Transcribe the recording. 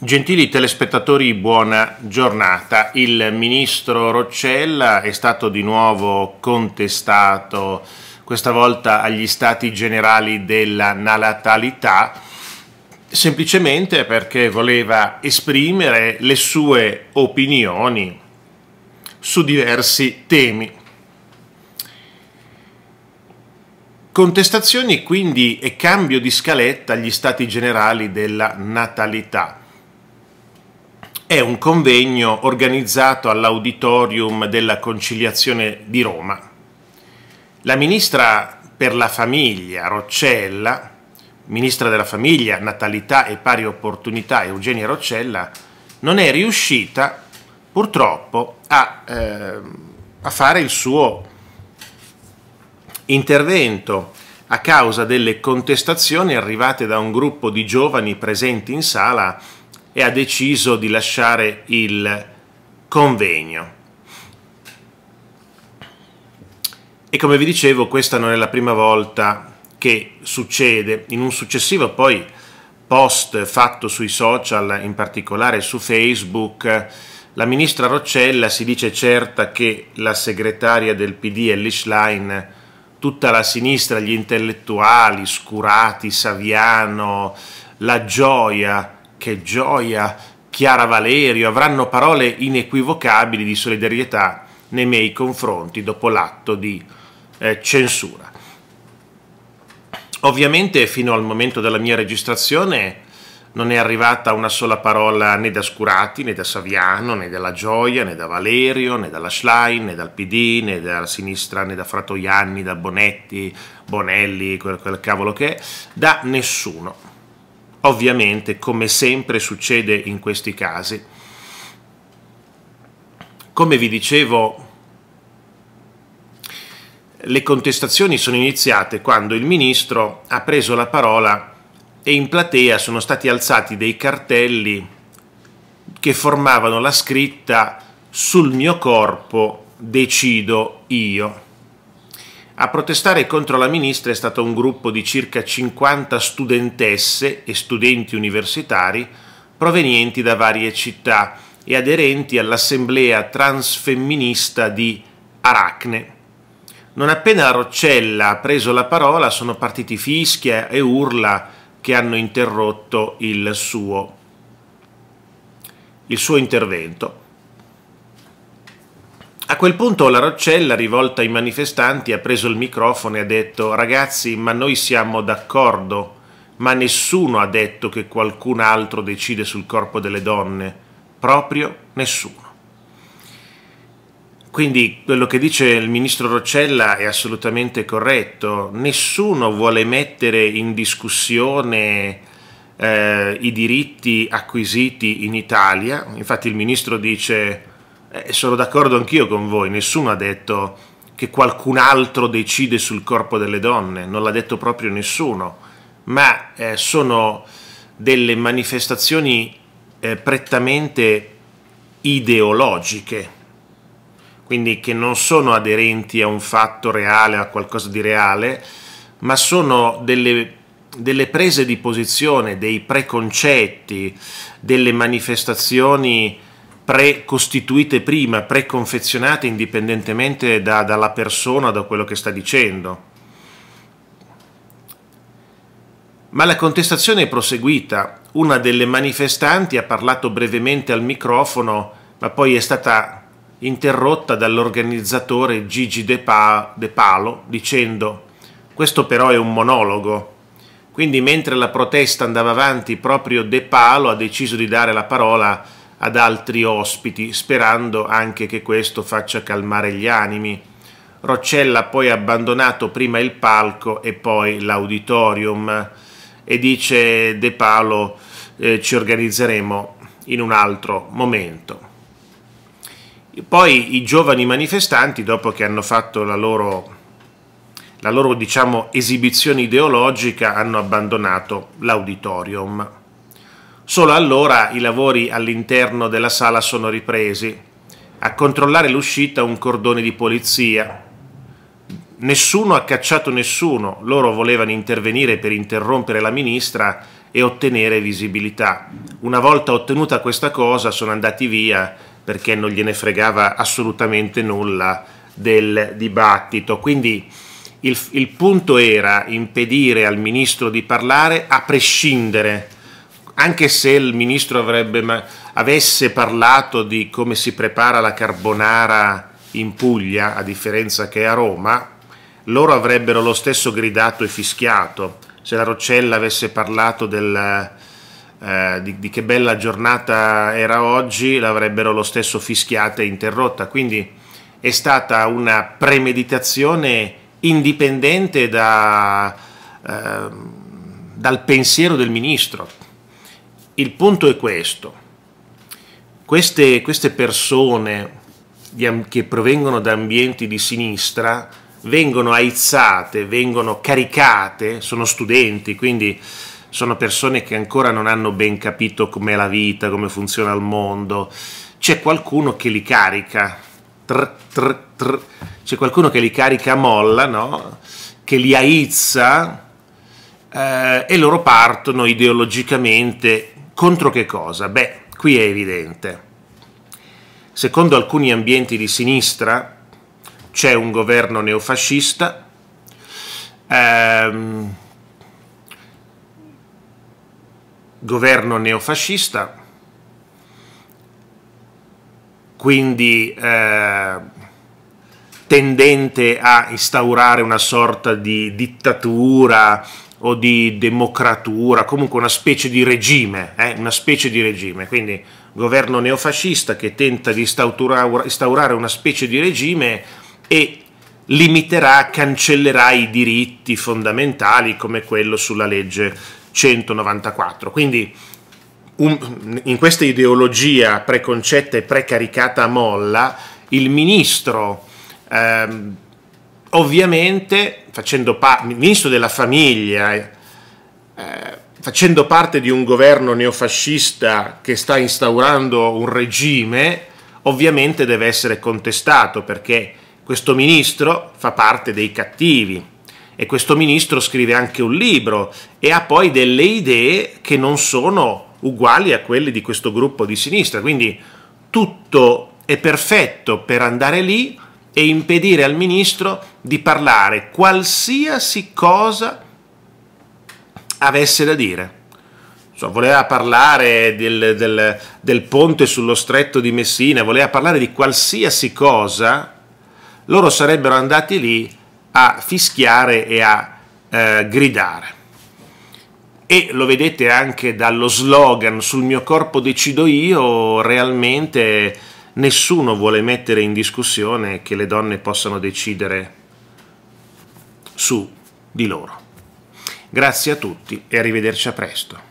Gentili telespettatori, buona giornata. Il ministro Roccella è stato di nuovo contestato, questa volta agli stati generali della natalità, semplicemente perché voleva esprimere le sue opinioni su diversi temi. Contestazioni quindi e cambio di scaletta agli stati generali della natalità è un convegno organizzato all'auditorium della conciliazione di Roma. La ministra per la famiglia Roccella, ministra della famiglia, natalità e pari opportunità Eugenia Roccella, non è riuscita purtroppo a, eh, a fare il suo intervento a causa delle contestazioni arrivate da un gruppo di giovani presenti in sala e ha deciso di lasciare il convegno. E come vi dicevo, questa non è la prima volta che succede. In un successivo poi post fatto sui social, in particolare su Facebook, la ministra Roccella si dice certa che la segretaria del PD Ellie Schlein, tutta la sinistra, gli intellettuali, Scurati, Saviano, la gioia che gioia, Chiara Valerio avranno parole inequivocabili di solidarietà nei miei confronti dopo l'atto di eh, censura. Ovviamente fino al momento della mia registrazione non è arrivata una sola parola né da Scurati, né da Saviano, né dalla Gioia, né da Valerio, né dalla Schlein, né dal PD, né dalla sinistra, né da Fratoianni, da Bonetti, Bonelli, quel, quel cavolo che è, da nessuno. Ovviamente, come sempre succede in questi casi, come vi dicevo, le contestazioni sono iniziate quando il ministro ha preso la parola e in platea sono stati alzati dei cartelli che formavano la scritta sul mio corpo decido io. A protestare contro la ministra è stato un gruppo di circa 50 studentesse e studenti universitari provenienti da varie città e aderenti all'assemblea transfemminista di Aracne. Non appena la Roccella ha preso la parola sono partiti fischia e urla che hanno interrotto il suo, il suo intervento. A quel punto la Roccella, rivolta ai manifestanti, ha preso il microfono e ha detto ragazzi, ma noi siamo d'accordo, ma nessuno ha detto che qualcun altro decide sul corpo delle donne, proprio nessuno. Quindi quello che dice il ministro Roccella è assolutamente corretto, nessuno vuole mettere in discussione eh, i diritti acquisiti in Italia, infatti il ministro dice eh, sono d'accordo anch'io con voi, nessuno ha detto che qualcun altro decide sul corpo delle donne, non l'ha detto proprio nessuno, ma eh, sono delle manifestazioni eh, prettamente ideologiche, quindi che non sono aderenti a un fatto reale, a qualcosa di reale, ma sono delle, delle prese di posizione, dei preconcetti, delle manifestazioni precostituite prima, preconfezionate indipendentemente da, dalla persona, da quello che sta dicendo. Ma la contestazione è proseguita. Una delle manifestanti ha parlato brevemente al microfono, ma poi è stata interrotta dall'organizzatore Gigi De, pa- De Palo dicendo questo però è un monologo. Quindi mentre la protesta andava avanti, proprio De Palo ha deciso di dare la parola a ad altri ospiti, sperando anche che questo faccia calmare gli animi. Roccella ha poi abbandonato prima il palco e poi l'auditorium e dice De Paolo eh, ci organizzeremo in un altro momento. Poi i giovani manifestanti, dopo che hanno fatto la loro, la loro diciamo, esibizione ideologica, hanno abbandonato l'auditorium. Solo allora i lavori all'interno della sala sono ripresi. A controllare l'uscita un cordone di polizia. Nessuno ha cacciato nessuno, loro volevano intervenire per interrompere la ministra e ottenere visibilità. Una volta ottenuta questa cosa sono andati via perché non gliene fregava assolutamente nulla del dibattito. Quindi il, il punto era impedire al ministro di parlare a prescindere anche se il ministro avrebbe, ma, avesse parlato di come si prepara la carbonara in Puglia, a differenza che a Roma, loro avrebbero lo stesso gridato e fischiato. Se la Roccella avesse parlato del, eh, di, di, che bella giornata era oggi, l'avrebbero lo stesso fischiata e interrotta. Quindi è stata una premeditazione indipendente da, eh, dal pensiero del ministro il punto è questo. Queste, queste persone che provengono da ambienti di sinistra vengono aizzate, vengono caricate, sono studenti, quindi sono persone che ancora non hanno ben capito com'è la vita, come funziona il mondo. C'è qualcuno che li carica, tr, tr, tr. c'è qualcuno che li carica a molla, no? che li aizza eh, e loro partono ideologicamente contro che cosa? Beh, qui è evidente. Secondo alcuni ambienti di sinistra c'è un governo neofascista, ehm, governo neofascista, quindi eh, tendente a instaurare una sorta di dittatura o di democratura, comunque una specie di regime, eh? una specie di regime, quindi governo neofascista che tenta di instaurare una specie di regime e limiterà, cancellerà i diritti fondamentali come quello sulla legge 194. Quindi un, in questa ideologia preconcetta e precaricata a molla, il ministro ehm, ovviamente facendo pa- ministro della famiglia, eh, facendo parte di un governo neofascista che sta instaurando un regime, ovviamente deve essere contestato perché questo ministro fa parte dei cattivi e questo ministro scrive anche un libro e ha poi delle idee che non sono uguali a quelle di questo gruppo di sinistra, quindi tutto è perfetto per andare lì e impedire al ministro di parlare qualsiasi cosa avesse da dire. Insomma, voleva parlare del, del, del ponte sullo stretto di Messina, voleva parlare di qualsiasi cosa, loro sarebbero andati lì a fischiare e a eh, gridare. E lo vedete anche dallo slogan sul mio corpo decido io, realmente nessuno vuole mettere in discussione che le donne possano decidere su di loro. Grazie a tutti e arrivederci a presto.